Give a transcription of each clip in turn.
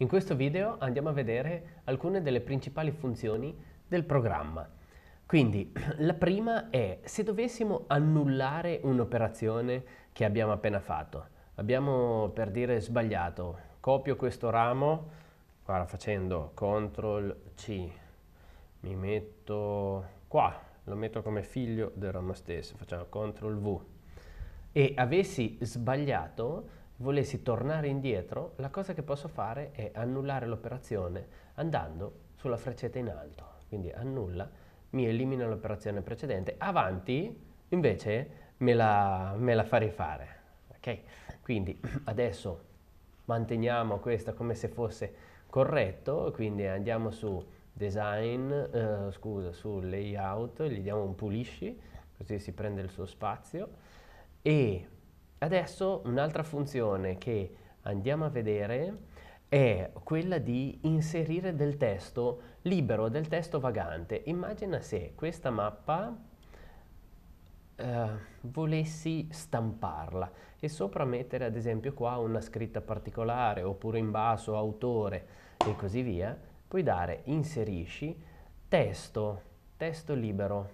In questo video andiamo a vedere alcune delle principali funzioni del programma. Quindi la prima è se dovessimo annullare un'operazione che abbiamo appena fatto. Abbiamo per dire sbagliato, copio questo ramo, guarda facendo CTRL C, mi metto qua, lo metto come figlio del ramo stesso, facciamo CTRL V e avessi sbagliato volessi tornare indietro, la cosa che posso fare è annullare l'operazione andando sulla freccetta in alto. Quindi annulla, mi elimina l'operazione precedente. Avanti, invece, me la, me la fa rifare. Okay? Quindi adesso manteniamo questa come se fosse corretto, quindi andiamo su design, eh, scusa, su layout, gli diamo un pulisci, così si prende il suo spazio e Adesso un'altra funzione che andiamo a vedere è quella di inserire del testo libero, del testo vagante. Immagina se questa mappa eh, volessi stamparla e sopra mettere ad esempio qua una scritta particolare oppure in basso autore e così via, puoi dare inserisci testo, testo libero.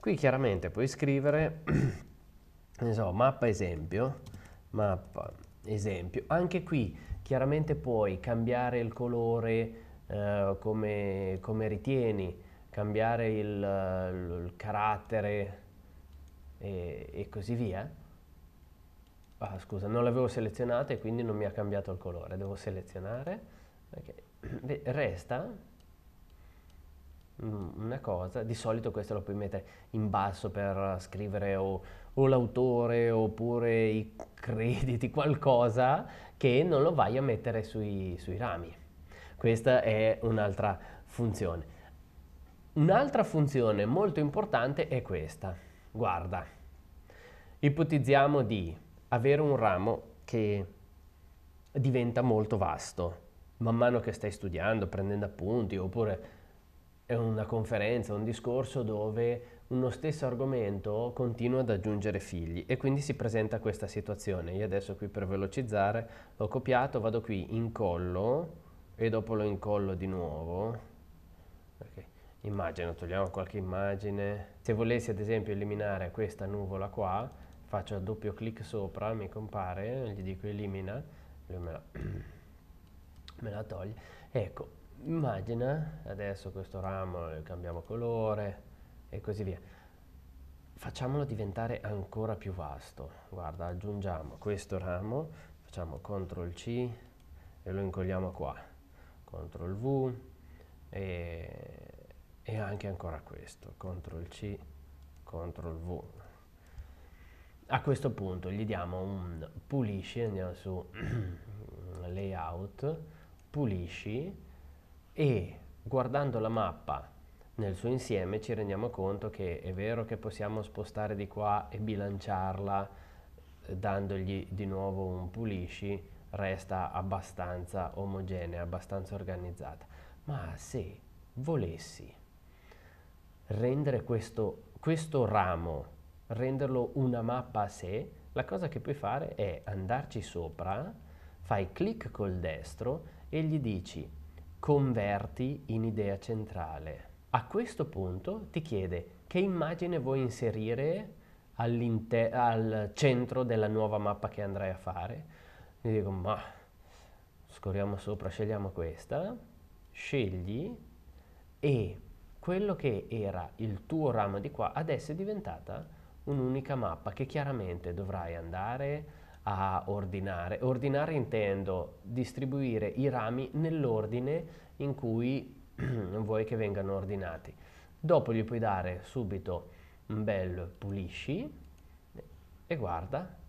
Qui chiaramente puoi scrivere ne so, mappa esempio, mappa esempio, anche qui chiaramente puoi cambiare il colore eh, come, come, ritieni, cambiare il, il carattere e, e, così via. Ah, scusa, non l'avevo selezionata e quindi non mi ha cambiato il colore, devo selezionare, okay. resta Mm, una cosa, di solito questo lo puoi mettere in basso per scrivere o, o l'autore oppure i crediti, qualcosa che non lo vai a mettere sui, sui rami. Questa è un'altra funzione. Un'altra funzione molto importante è questa. Guarda, ipotizziamo di avere un ramo che diventa molto vasto man mano che stai studiando, prendendo appunti oppure è una conferenza, un discorso dove uno stesso argomento continua ad aggiungere figli e quindi si presenta questa situazione. Io adesso qui per velocizzare l'ho copiato, vado qui incollo e dopo lo incollo di nuovo. Okay. Immagino, togliamo qualche immagine. Se volessi ad esempio eliminare questa nuvola qua, faccio a doppio clic sopra, mi compare, gli dico elimina, lui me la, me la toglie. Ecco, immagina adesso questo ramo, eh, cambiamo colore e così via. Facciamolo diventare ancora più vasto. Guarda, aggiungiamo questo ramo, facciamo CTRL C e lo incolliamo qua. CTRL V e, e anche ancora questo. CTRL C, CTRL V. A questo punto gli diamo un pulisci, andiamo su layout, pulisci e guardando la mappa nel suo insieme ci rendiamo conto che è vero che possiamo spostare di qua e bilanciarla eh, dandogli di nuovo un pulisci resta abbastanza omogenea, abbastanza organizzata. Ma se volessi rendere questo, questo ramo, renderlo una mappa a sé, la cosa che puoi fare è andarci sopra, fai clic col destro e gli dici Converti in idea centrale. A questo punto ti chiede che immagine vuoi inserire al centro della nuova mappa che andrai a fare. Io dico, ma scorriamo sopra, scegliamo questa, scegli e quello che era il tuo ramo di qua adesso è diventata un'unica mappa che chiaramente dovrai andare a ordinare. Ordinare intendo distribuire i rami nell'ordine in cui vuoi che vengano ordinati. Dopo gli puoi dare subito un bel pulisci e guarda,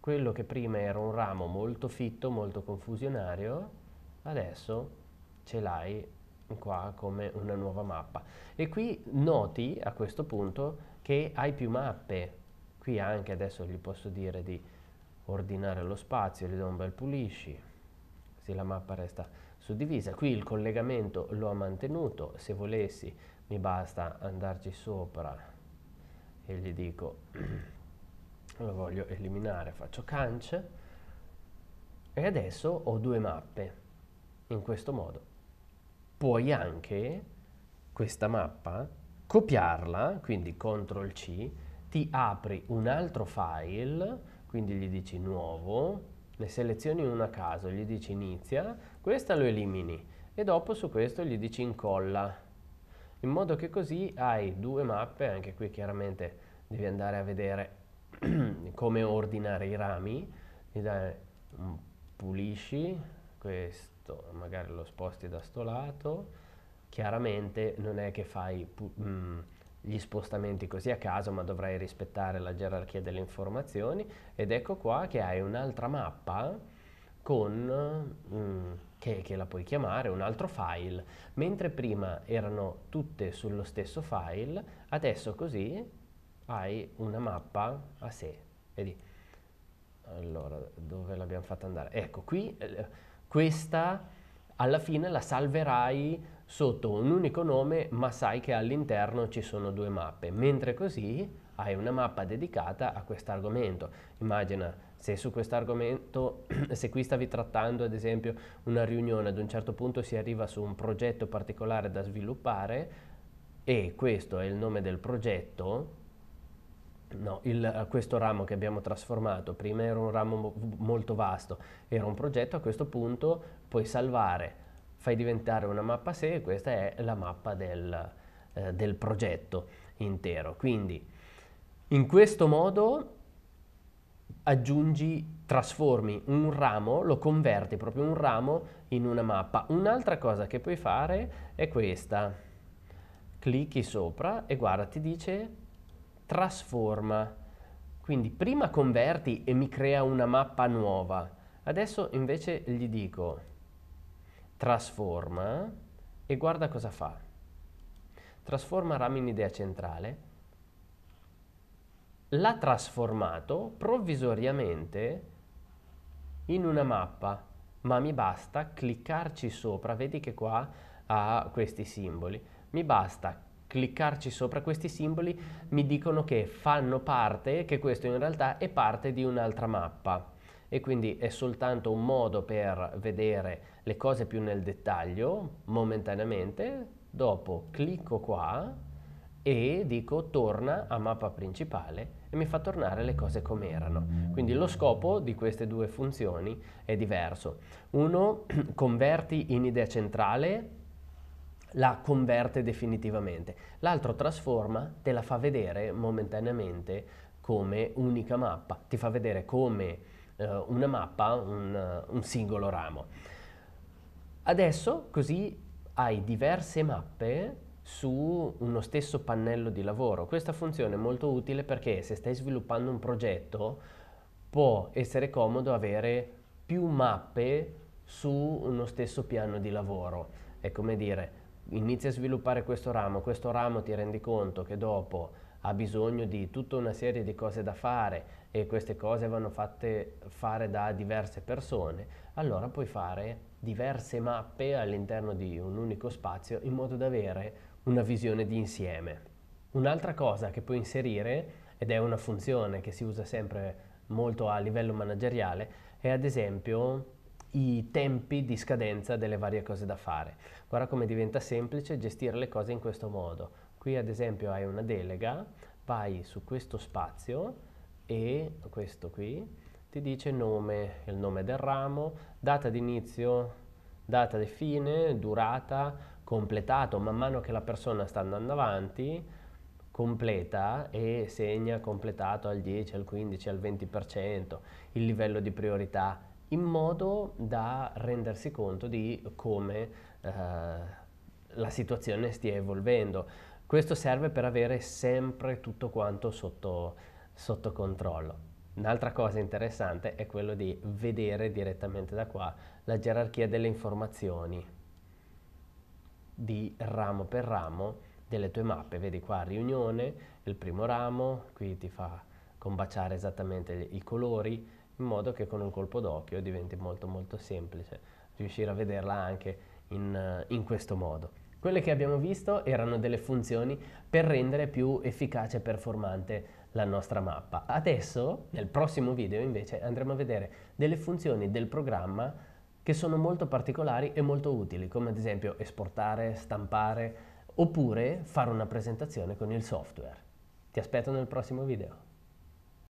quello che prima era un ramo molto fitto, molto confusionario, adesso ce l'hai qua come una nuova mappa. E qui noti a questo punto che hai più mappe, qui anche adesso gli posso dire di ordinare lo spazio, gli do un bel pulisci, così la mappa resta suddivisa. Qui il collegamento lo ha mantenuto, se volessi mi basta andarci sopra e gli dico lo voglio eliminare, faccio canc e adesso ho due mappe in questo modo. Puoi anche questa mappa copiarla, quindi CTRL C, ti apri un altro file quindi gli dici nuovo, ne selezioni una a caso, gli dici inizia, questa lo elimini e dopo su questo gli dici incolla. In modo che così hai due mappe, anche qui chiaramente devi andare a vedere come ordinare i rami, gli dai un pulisci, questo magari lo sposti da sto lato, chiaramente non è che fai... mh, mm, gli spostamenti così a caso, ma dovrai rispettare la gerarchia delle informazioni. Ed ecco qua che hai un'altra mappa con, mm, che, che la puoi chiamare, un altro file. Mentre prima erano tutte sullo stesso file, adesso così hai una mappa a sé. Vedi? Allora, dove l'abbiamo fatta andare? Ecco, qui, eh, questa alla fine la salverai sotto un unico nome ma sai che all'interno ci sono due mappe, mentre così hai una mappa dedicata a questo argomento. Immagina se su questo argomento, se qui stavi trattando ad esempio una riunione, ad un certo punto si arriva su un progetto particolare da sviluppare e questo è il nome del progetto, No, il, eh, questo ramo che abbiamo trasformato, prima era un ramo mo molto vasto, era un progetto, a questo punto puoi salvare fai diventare una mappa a sé e questa è la mappa del, eh, del progetto intero. Quindi in questo modo aggiungi, trasformi un ramo, lo converti proprio un ramo in una mappa. Un'altra cosa che puoi fare è questa. Clicchi sopra e guarda, ti dice trasforma. Quindi prima converti e mi crea una mappa nuova. Adesso invece gli dico trasforma e guarda cosa fa. Trasforma RAM in idea centrale, l'ha trasformato provvisoriamente in una mappa, ma mi basta cliccarci sopra, vedi che qua ha questi simboli, mi basta cliccarci sopra questi simboli mi dicono che fanno parte, che questo in realtà è parte di un'altra mappa e quindi è soltanto un modo per vedere le cose più nel dettaglio momentaneamente, dopo clicco qua e dico torna a mappa principale e mi fa tornare le cose come erano. Quindi lo scopo di queste due funzioni è diverso. Uno converti in idea centrale la converte definitivamente, l'altro trasforma, te la fa vedere momentaneamente come unica mappa, ti fa vedere come eh, una mappa, un, eh, un singolo ramo. Adesso così hai diverse mappe su uno stesso pannello di lavoro. Questa funzione è molto utile perché se stai sviluppando un progetto può essere comodo avere più mappe su uno stesso piano di lavoro. È come dire, inizi a sviluppare questo ramo, questo ramo ti rendi conto che dopo ha bisogno di tutta una serie di cose da fare, e queste cose vanno fatte fare da diverse persone, allora puoi fare diverse mappe all'interno di un unico spazio in modo da avere una visione di insieme. Un'altra cosa che puoi inserire, ed è una funzione che si usa sempre molto a livello manageriale, è ad esempio i tempi di scadenza delle varie cose da fare. Guarda come diventa semplice gestire le cose in questo modo. Qui ad esempio hai una delega, vai su questo spazio, e questo qui ti dice nome, il nome del ramo, data di inizio, data di fine, durata, completato, man mano che la persona sta andando avanti, completa e segna completato al 10, al 15, al 20%, il livello di priorità, in modo da rendersi conto di come eh, la situazione stia evolvendo. Questo serve per avere sempre tutto quanto sotto sotto controllo. Un'altra cosa interessante è quello di vedere direttamente da qua la gerarchia delle informazioni di ramo per ramo delle tue mappe. Vedi qua riunione, il primo ramo, qui ti fa combaciare esattamente i colori, in modo che con un colpo d'occhio diventi molto molto semplice riuscire a vederla anche in, in questo modo. Quelle che abbiamo visto erano delle funzioni per rendere più efficace e performante la nostra mappa. Adesso, nel prossimo video invece, andremo a vedere delle funzioni del programma che sono molto particolari e molto utili, come ad esempio esportare, stampare, oppure fare una presentazione con il software. Ti aspetto nel prossimo video.